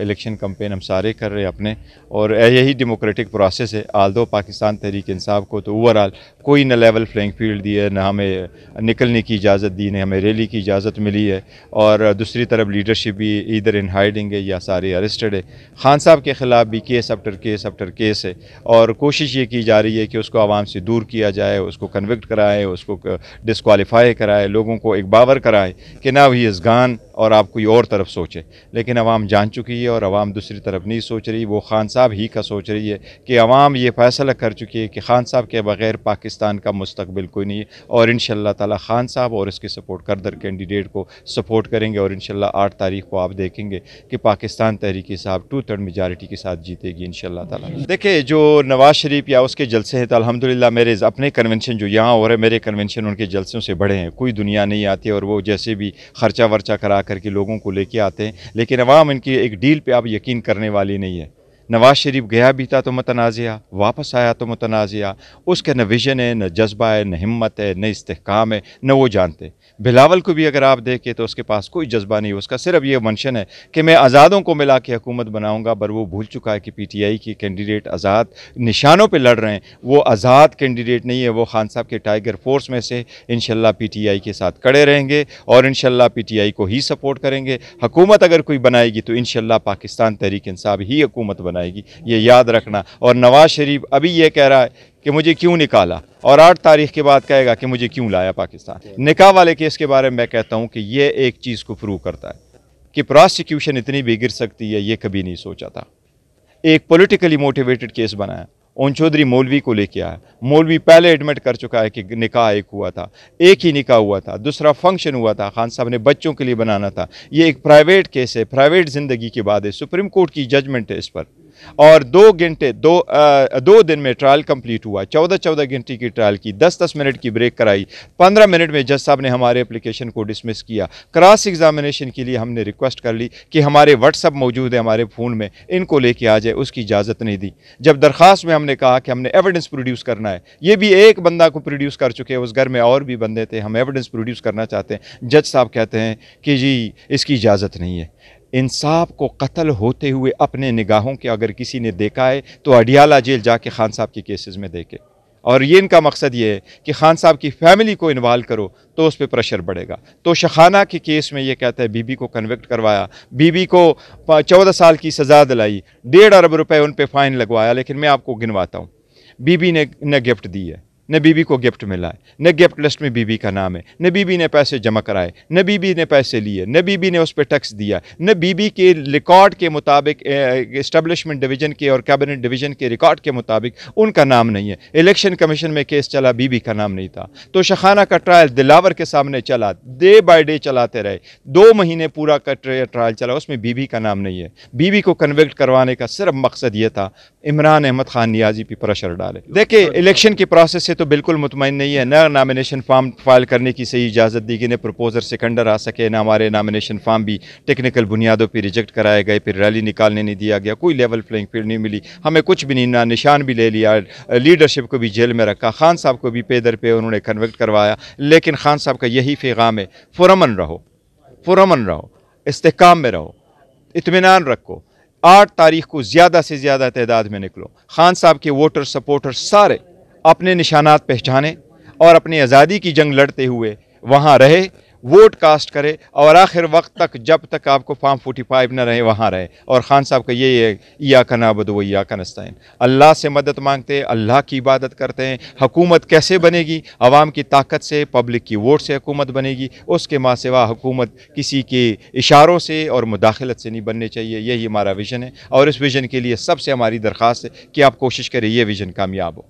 election campaign हम सारे कर रहे हैं अपने और यही डेमोक्रेटिक प्रोसेस है आल दो पाकिस्तान तहरीक इंसाफ को तो ओवरऑल कोई ना लेवल फ्लैंग फील्ड दी है ना हमें निकलने की इजाज़त दी ना हमें रैली की इजाज़त मिली है और दूसरी तरफ लीडरशिप भी इधर इन हाइडिंग है या सारे अरेस्टेड है खान साहब के ख़िलाफ़ भी case after case after case है और कोशिश ये की जा रही है कि उसको आवाम से दूर किया जाए उसको कन्विक्ट कराए उसको डिसकॉलीफाई कराए लोगों को एक बावर कराए कि ना वही इज़ गान और आप कोई और तरफ सोचें लेकिन आवाम जान चुकी है और आवाम दूसरी तरफ नहीं सोच रही वो खान साहब ही का सोच रही है कि आवाम ये फैसला कर चुकी है कि खान साहब के बगैर पाकिस्तान का मुस्तबिल कोई नहीं है और इन ताला खान साहब और इसके सपोर्ट करदर कैंडिडेट को सपोर्ट करेंगे और इन आठ तारीख को आप देखेंगे कि पाकिस्तान तहरीकी साहब टू थर्ड मेजारिटी के साथ जीतेगी इन ताला देखिए जो नवाज़ शरीफ या उसके जलसे हैं तो अलहमदिल्ला मेरे अपने कन्वेंशन जो यहाँ हो रहे मेरे कन्वेंशन उनके जलसों से बड़े हैं कोई दुनिया नहीं आती और वो जैसे भी खर्चा वर्चा करा करके लोगों को लेके आते हैं लेकिन अवाम इनकी एक डील पे अब यकीन करने वाली नहीं है नवाज़ शरीफ गया भी था तो मतनाज़िया वापस आया तो मतनाज़िया उसके न विजन है न जज्बा है न हिम्मत है न इस्तेकाम है न वो जानते बिलावल को भी अगर आप देखें तो उसके पास कोई जज्बा नहीं उसका सिर्फ ये मंशन है कि मैं आज़ादों को मिला के हकूमत बनाऊँगा पर वो भूल चुका है कि पी टी आई की कैंडिडेट आज़ाद निशानों पर लड़ रहे हैं वो आज़ाद कैंडिडेट नहीं है वो खान साहब के टाइगर फोर्स में से इन पी टी आई के साथ खड़े रहेंगे और इन पी टी आई को ही सपोर्ट करेंगे हकूमत अगर कोई बनाएगी तो इन पाकिस्तान तहरीक इंसाब ही हकूमत बना बनाएगी ये याद रखना और नवाज़ शरीफ अभी ये कह रहा है कि मुझे क्यों निकाला और आठ तारीख के बाद कहेगा कि मुझे क्यों लाया पाकिस्तान निकाह वाले केस के बारे में मैं कहता हूँ कि ये एक चीज़ को प्रूव करता है कि प्रोसिक्यूशन इतनी भी गिर सकती है ये कभी नहीं सोचा था एक पोलिटिकली मोटिवेटेड केस बनाया ओन चौधरी मौलवी को लेके आया मौलवी पहले एडमिट कर चुका है कि निकाह एक हुआ था एक ही निकाह हुआ था दूसरा फंक्शन हुआ था खान साहब ने बच्चों के लिए बनाना था ये एक प्राइवेट केस है प्राइवेट ज़िंदगी के बाद है सुप्रीम कोर्ट की जजमेंट है इस पर और दो घंटे दो आ, दो दिन में ट्रायल कंप्लीट हुआ चौदह चौदह घंटे की ट्रायल की दस दस मिनट की ब्रेक कराई पंद्रह मिनट में जज साहब ने हमारे एप्लीकेशन को डिसमिस किया क्रॉस एग्जामिनेशन के लिए हमने रिक्वेस्ट कर ली कि हमारे व्हाट्सअप मौजूद है हमारे फ़ोन में इनको लेके आ जाए उसकी इजाज़त नहीं दी जब दरख्वास्त में हमने कहा कि हमने एविडेंस प्रोड्यूस करना है ये भी एक बंदा को प्रोड्यूस कर चुके हैं उस घर में और भी बंदे थे हम एविडेंस प्रोड्यूस करना चाहते हैं जज साहब कहते हैं कि जी इसकी इजाज़त नहीं है इंसाफ को कत्ल होते हुए अपने निगाहों के अगर किसी ने देखा है तो अडियाला जेल जाके खान साहब के केसेस में देखे और ये इनका मकसद ये है कि खान साहब की फैमिली को इन्वाल्व करो तो उस पर प्रेशर बढ़ेगा तो शखाना के केस में ये कहता है बीबी को कन्विक्ट करवाया बीबी को चौदह साल की सज़ा दिलाई डेढ़ अरब रुपए उन पर फ़ाइन लगवाया लेकिन मैं आपको गिनवाता हूँ बीबी ने न गिफ्ट दी है न बीबी को गिफ्ट मिला है न गिफ्ट लिस्ट में बीबी का नाम है न बीबी ने पैसे जमा कराए न बीबी ने पैसे लिए न बीबी ने उस पर टैक्स दिया न बीबी के रिकॉर्ड के मुताबिक इस्टबलिशमेंट डिवीजन के और कैबिनेट डिवीजन के रिकॉर्ड के मुताबिक उनका नाम नहीं है इलेक्शन कमीशन में केस चला बीबी का नाम नहीं था तो शखाना का ट्रायल दिलावर के सामने चला डे बाई डे चलाते रहे दो महीने पूरा का ट्रायल चला उसमें बीबी का नाम नहीं है बीबी को कन्विक्ट करवाने का सिर्फ मकसद ये था इमरान अहमद खान नियाजी पर प्रेशर डाले देखिए तो- इलेक्शन की प्रोसेस से तो बिल्कुल मुतमिन नहीं है ना नामिनेशन फार्म फाइल करने की सही इजाज़त दी गई ना प्रपोज़र सिकंडर आ सके ना हमारे नामिनेशन फार्म भी टेक्निकल बुनियादों पर रिजेक्ट कराए गए फिर रैली निकालने नहीं दिया गया कोई लेवल प्लेइंग फील्ड नहीं मिली हमें कुछ भी नहीं ना निशान भी ले लिया लीडरशिप को भी जेल में रखा खान साहब को भी पे दर पे उन्होंने कन्वेक्ट करवाया लेकिन खान साहब का यही पैगाम है फुरमन रहो फुरमन रहो इसकाम में रहो इतमान रखो आठ तारीख को ज़्यादा से ज़्यादा तादाद में निकलो खान साहब के वोटर सपोर्टर सारे अपने निशानात पहचाने और अपनी आज़ादी की जंग लड़ते हुए वहाँ रहे वोट कास्ट करे और आखिर वक्त तक जब तक आपको फॉर्म फोर्टी फाइव न रहे वहाँ रहे और ख़ान साहब का ये है या का नाबद व या का नस्तैन अल्लाह से मदद मांगते हैं अल्लाह की इबादत करते हैं हुकूमत कैसे बनेगी आवाम की ताकत से पब्लिक की वोट से हुकूमत बनेगी उसके माँ सिवा हुकूमत किसी के इशारों से और मुदाखलत से नहीं बनने चाहिए यही हमारा विजन है और इस विजन के लिए सबसे हमारी दरख्वास्त है कि आप कोशिश करें यह विजन कामयाब हो